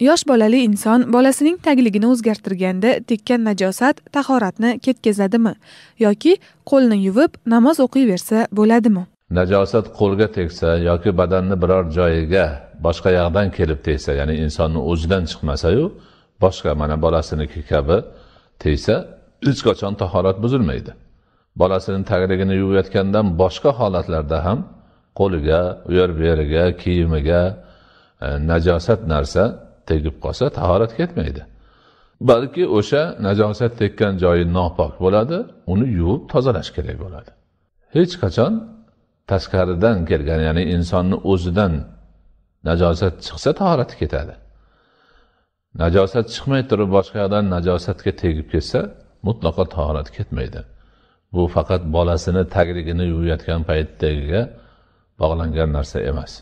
yosh bolali inson bolasining tagligini o'zgartirganda tekkan najosat tahoratni ketkazadimi yoki qo'lni yuvib namoz o'qiyversa bo'ladimi najosat qo'lga tegsa yoki badanni biror joyiga boshqa yoqdan kelib tegsa ya'ni insonni o'zidan chiqmasayu boshqa mana bolasiniki kabi tegsa hech qachon tahorat buzilmaydi bolasini tagligini yuvayotgandan boshqa holatlarda ham qo'liga u yer bu yeriga kiyimiga e, najosat narsa tegib qolsa tahorat ketmaydi balki o'sha najosat tekkan joyi nopok bo'ladi uni yuvib tozalash kerak bo'ladi hech qachon tashqaridan kelgan ya'ni insonni o'zidan najosat chiqsa tahorati ketadi najosat chiqmay turib boshqa yoqdan najosatga tegib ketsa mutlaqo tahorat ketmaydi bu faqat bolasini tagligini yuvayotgan paytdagiga bog'langan narsa emas